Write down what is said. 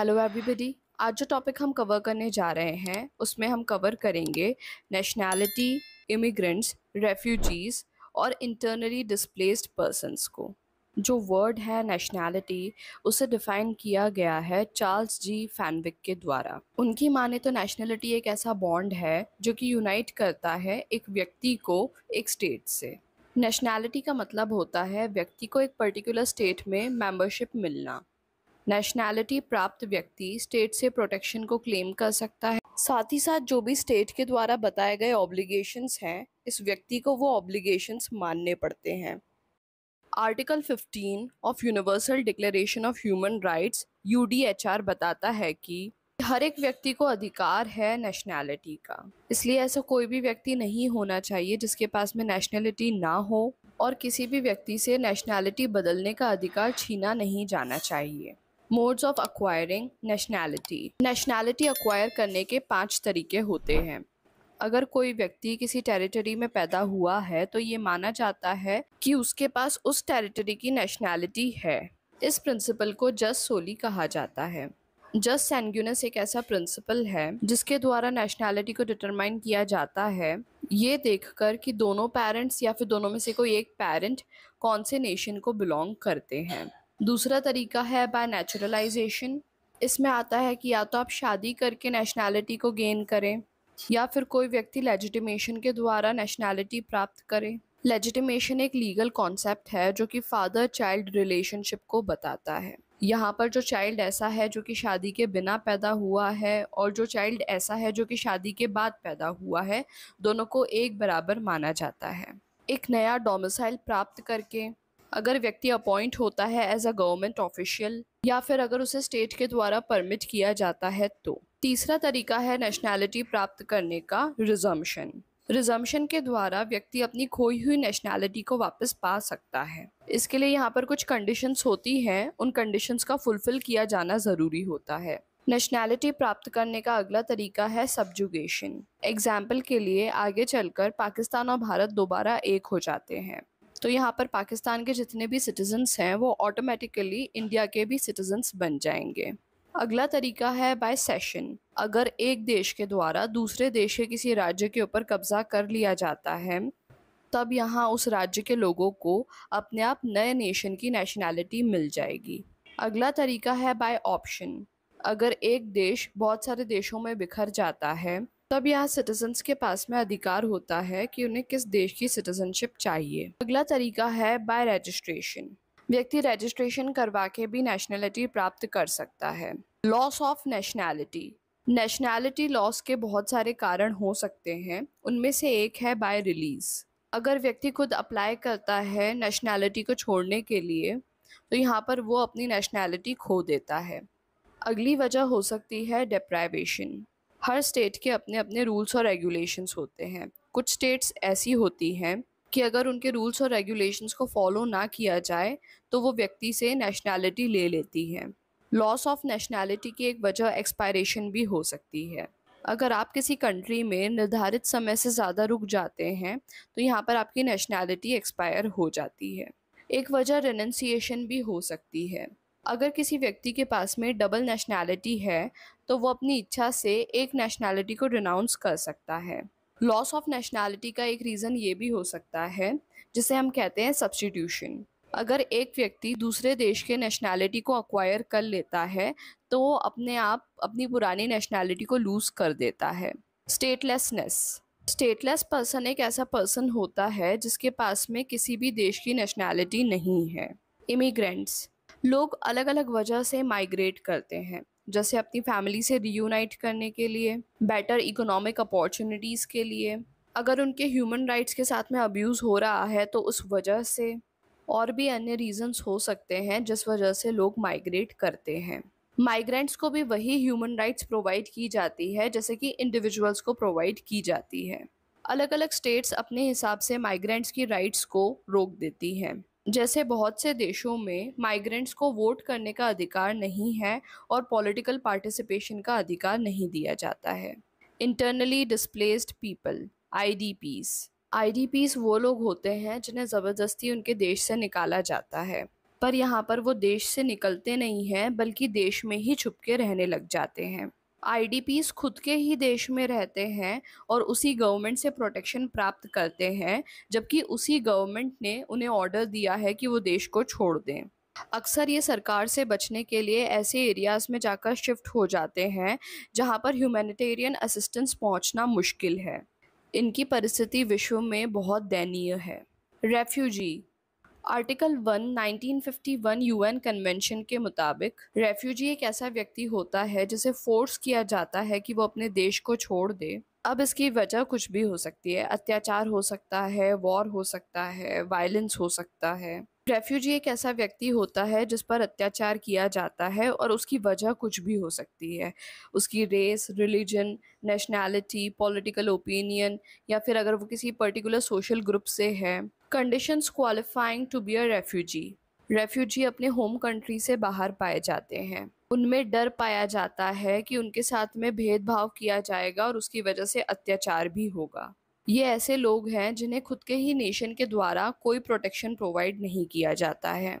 hello everybody आज जो topic हम कवर करने जा रहे हैं उसमें हम कवर करेंगे नेशनैलिटी इमिग्रेंट्स रेफ्यूजीज़ और इंटरनली डिस्प्लेस्ड पर्सनस को जो वर्ड है नेशनैलिटी उसे डिफ़ाइन किया गया है चार्ल्स जी फैनविक के द्वारा उनकी माने तो नेशनैलिटी एक ऐसा बॉन्ड है जो कि यूनाइट करता है एक व्यक्ति को एक स्टेट से नेशनैलिटी का मतलब होता है व्यक्ति को एक पर्टिकुलर स्टेट में मेंबरशिप मिलना नेशनैलिटी प्राप्त व्यक्ति स्टेट से प्रोटेक्शन को क्लेम कर सकता है साथ ही साथ जो भी स्टेट के द्वारा बताए गए ऑब्लिगेशंस हैं इस व्यक्ति को वो ऑब्लिगेशंस मानने पड़ते हैं article 15 of universal declaration of human rights यू बताता है कि हर एक व्यक्ति को अधिकार है नेशनैलिटी का इसलिए ऐसा कोई भी व्यक्ति नहीं होना चाहिए जिसके पास में नेशनैलिटी ना हो और किसी भी व्यक्ति से नेशनैलिटी बदलने का अधिकार छीना नहीं जाना चाहिए modes of acquiring nationality nationality acquire करने के पांच तरीके होते हैं अगर कोई व्यक्ति किसी टेरिटरी में पैदा हुआ है तो ये माना जाता है कि उसके पास उस टेरिटरी की नेशनैलिटी है इस प्रिंसिपल को जस सोली कहा जाता है जस सैनग्यूनस एक ऐसा प्रिंसिपल है जिसके द्वारा नेशनैलिटी को डिटरमाइन किया जाता है ये देखकर कि दोनों पेरेंट्स या फिर दोनों में से कोई एक पेरेंट कौन से नेशन को बिलोंग करते हैं दूसरा तरीका है बाय नेचुरलाइजेशन इसमें आता है कि या तो आप शादी करके नेशनैलिटी को गेन करें या फिर कोई व्यक्ति लेजिटिमेशन के द्वारा नेशनैलिटी प्राप्त करें लेजिटिमेशन एक लीगल कॉन्सेप्ट है जो कि फादर चाइल्ड रिलेशनशिप को बताता है यहाँ पर जो चाइल्ड ऐसा है जो कि शादी के बिना पैदा हुआ है और जो चाइल्ड ऐसा है जो कि शादी के बाद पैदा हुआ है दोनों को एक बराबर माना जाता है एक नया डोमिसाइल प्राप्त करके अगर व्यक्ति अपॉइंट होता है एज अ गवर्नमेंट ऑफिशियल या फिर अगर उसे स्टेट के द्वारा परमिट किया जाता है तो तीसरा तरीका है नेशनैलिटी प्राप्त करने का रिजम्पन रिजम्पन के द्वारा व्यक्ति अपनी खोई हुई नेशनैलिटी को वापस पा सकता है इसके लिए यहाँ पर कुछ कंडीशंस होती हैं उन कंडीशंस का फुलफिल किया जाना ज़रूरी होता है नेशनैलिटी प्राप्त करने का अगला तरीका है सब्जुगेशन एग्जाम्पल के लिए आगे चलकर पाकिस्तान और भारत दोबारा एक हो जाते हैं तो यहाँ पर पाकिस्तान के जितने भी सिटीज़न्स हैं वो ऑटोमेटिकली इंडिया के भी सिटीज़न्स बन जाएंगे अगला तरीका है बाय सेशन अगर एक देश के द्वारा दूसरे देश के किसी राज्य के ऊपर कब्जा कर लिया जाता है तब यहाँ उस राज्य के लोगों को अपने आप नए नेशन की नेशनैलिटी मिल जाएगी अगला तरीका है बाय ऑप्शन अगर एक देश बहुत सारे देशों में बिखर जाता है तब यहाँ सिटीजन्स के पास में अधिकार होता है कि उन्हें किस देश की सिटीजनशिप चाहिए अगला तरीका है बाय रजिस्ट्रेशन व्यक्ति रजिस्ट्रेशन करवा के भी नेशनैलिटी प्राप्त कर सकता है loss of nationality nationality loss के बहुत सारे कारण हो सकते हैं उनमें से एक है बाय रिलीज़ अगर व्यक्ति खुद अप्लाई करता है नेशनैलिटी को छोड़ने के लिए तो यहाँ पर वो अपनी नेशनैलिटी खो देता है अगली वजह हो सकती है डिप्राइवेशन हर स्टेट के अपने अपने रूल्स और रेगुलेशंस होते हैं कुछ स्टेट्स ऐसी होती हैं कि अगर उनके रूल्स और रेगुलेशंस को फॉलो ना किया जाए तो वो व्यक्ति से नेशनैलिटी ले लेती है लॉस ऑफ नेशनैलिटी की एक वजह एक्सपायरेशन भी हो सकती है अगर आप किसी कंट्री में निर्धारित समय से ज़्यादा रुक जाते हैं तो यहाँ पर आपकी नेशनैलिटी एक्सपायर हो जाती है एक वजह रेनन्सिएशन भी हो सकती है अगर किसी व्यक्ति के पास में डबल नेशनैलिटी है तो वो अपनी इच्छा से एक नेशनैलिटी को डिनाउंस कर सकता है लॉस ऑफ नेशनैलिटी का एक रीज़न ये भी हो सकता है जिसे हम कहते हैं सब्सटीट्यूशन अगर एक व्यक्ति दूसरे देश के नेशनैलिटी को अक्वायर कर लेता है तो वो अपने आप अपनी पुरानी नेशनैलिटी को लूज़ कर देता है स्टेटलेसनेस स्टेटलेस पर्सन एक ऐसा पर्सन होता है जिसके पास में किसी भी देश की नेशनैलिटी नहीं है इमिग्रेंट्स लोग अलग अलग वजह से माइग्रेट करते हैं जैसे अपनी फैमिली से रीयूनाइट करने के लिए बेटर इकोनॉमिक अपॉर्चुनिटीज़ के लिए अगर उनके ह्यूमन राइट्स के साथ में अब्यूज़ हो रहा है तो उस वजह से और भी अन्य रीजंस हो सकते हैं जिस वजह से लोग माइग्रेट करते हैं माइग्रेंट्स को भी वही ह्यूमन राइट्स प्रोवाइड की जाती है जैसे कि इंडिविजुअल्स को प्रोवाइड की जाती है अलग अलग स्टेट्स अपने हिसाब से माइग्रेंट्स की राइट्स को रोक देती हैं जैसे बहुत से देशों में माइग्रेंट्स को वोट करने का अधिकार नहीं है और पॉलिटिकल पार्टिसिपेशन का अधिकार नहीं दिया जाता है internally displaced people IDPs IDPs वो लोग होते हैं जिन्हें ज़बरदस्ती उनके देश से निकाला जाता है पर यहाँ पर वो देश से निकलते नहीं हैं बल्कि देश में ही छुप के रहने लग जाते हैं आईडीपीज़ खुद के ही देश में रहते हैं और उसी गवर्नमेंट से प्रोटेक्शन प्राप्त करते हैं जबकि उसी गवर्नमेंट ने उन्हें ऑर्डर दिया है कि वो देश को छोड़ दें अक्सर ये सरकार से बचने के लिए ऐसे एरियाज़ में जाकर शिफ्ट हो जाते हैं जहाँ पर ह्यूमैनिटेरियन असिस्टेंस पहुँचना मुश्किल है इनकी परिस्थिति विश्व में बहुत दयनीय है refugee article one 1951 UN convention के मुताबिक रेफ्यूजी एक ऐसा व्यक्ति होता है जिसे फोर्स किया जाता है कि वो अपने देश को छोड़ दे अब इसकी वजह कुछ भी हो सकती है अत्याचार हो सकता है वॉर हो सकता है वायलेंस हो सकता है रेफ्यूजी एक ऐसा व्यक्ति होता है जिस पर अत्याचार किया जाता है और उसकी वजह कुछ भी हो सकती है उसकी race religion nationality political opinion या फिर अगर वो किसी पर्टिकुलर सोशल ग्रुप से है conditions qualifying to be a refugee refugee अपने होम कंट्री से बाहर पाए जाते हैं उनमें डर पाया जाता है कि उनके साथ में भेदभाव किया जाएगा और उसकी वजह से अत्याचार भी होगा ये ऐसे लोग हैं जिन्हें खुद के ही नेशन के द्वारा कोई प्रोटेक्शन प्रोवाइड नहीं किया जाता है